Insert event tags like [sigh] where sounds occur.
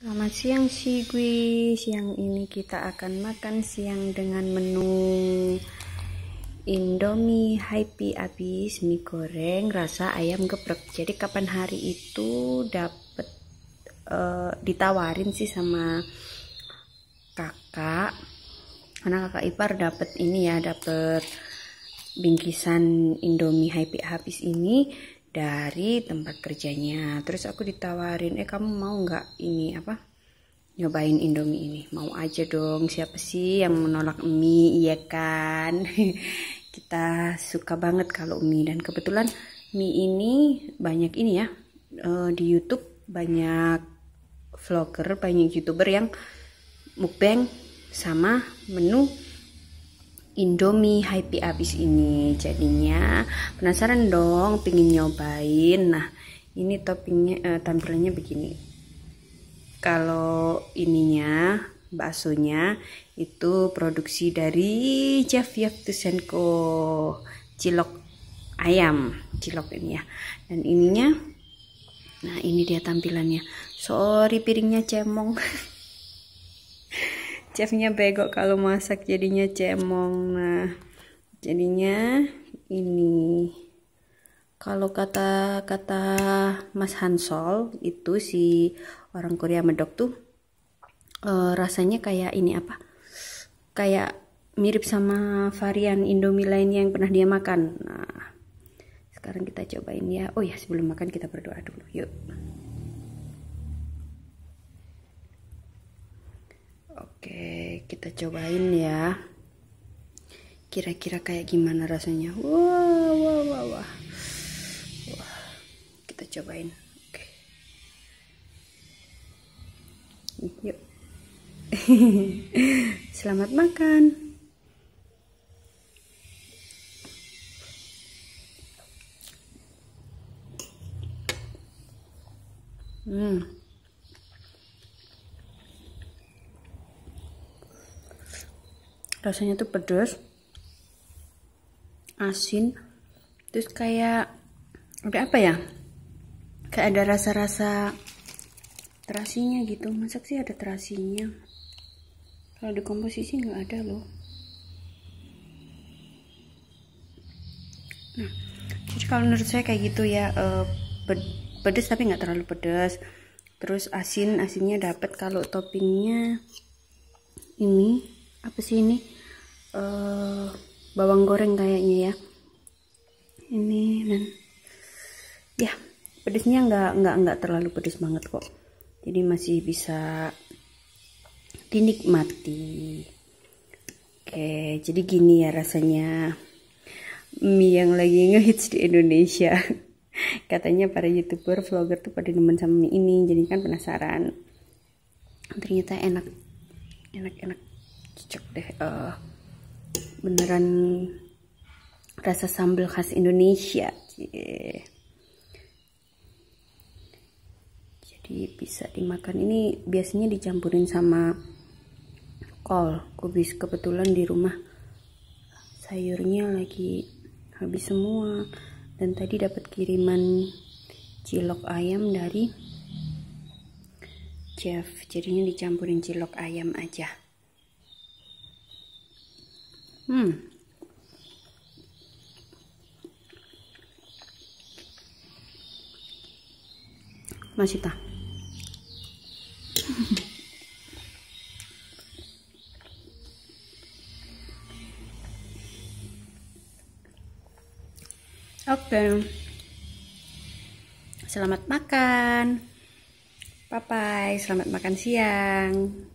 Selamat siang Shigui Siang ini kita akan makan siang dengan menu Indomie Happy Abis mie goreng rasa ayam geprek Jadi kapan hari itu dapat uh, eh, ditawarin sih sama kakak Karena kakak ipar dapat ini ya dapet bingkisan Indomie Happy Abis ini dari tempat kerjanya terus aku ditawarin eh kamu mau nggak ini apa nyobain indomie ini mau aja dong siapa sih yang menolak mie iya kan [laughs] kita suka banget kalau mie dan kebetulan mie ini banyak ini ya eh, di YouTube banyak vlogger banyak youtuber yang mukbang sama menu Indomie Happy Abis ini jadinya penasaran dong pingin nyobain nah ini toppingnya uh, tampilannya begini kalau ininya baksonya itu produksi dari Javier Yaktusenko cilok ayam cilok ini ya dan ininya nah ini dia tampilannya sorry piringnya cemong [laughs] chefnya bego kalau masak jadinya cemong nah jadinya ini kalau kata-kata Mas Hansol itu si orang Korea medok tuh e, rasanya kayak ini apa kayak mirip sama varian Indomie lainnya yang pernah dia makan nah sekarang kita cobain ya oh ya sebelum makan kita berdoa dulu yuk kita cobain ya kira-kira kayak gimana rasanya wah wah wah wah, kita cobain oke yuk [laughs] selamat makan Hmm rasanya tuh pedas, asin terus kayak ada apa ya kayak ada rasa-rasa terasinya gitu masak sih ada terasinya kalau di komposisi nggak ada loh nah jadi kalau menurut saya kayak gitu ya uh, pedes tapi nggak terlalu pedes terus asin asinnya dapat kalau toppingnya ini apa sih ini uh, bawang goreng kayaknya ya ini dan ya pedesnya nggak nggak nggak terlalu pedes banget kok jadi masih bisa dinikmati oke jadi gini ya rasanya mie yang lagi ngehits di Indonesia [laughs] katanya para youtuber vlogger tuh pada demen sama mie ini jadi kan penasaran ternyata enak enak enak cocok deh uh, beneran rasa sambal khas Indonesia yeah. jadi bisa dimakan ini biasanya dicampurin sama kol kubis kebetulan di rumah sayurnya lagi habis semua dan tadi dapat kiriman cilok ayam dari Jeff jadinya dicampurin cilok ayam aja Hmm. Masih tak? Oke. Okay. Selamat makan. Bye bye, selamat makan siang.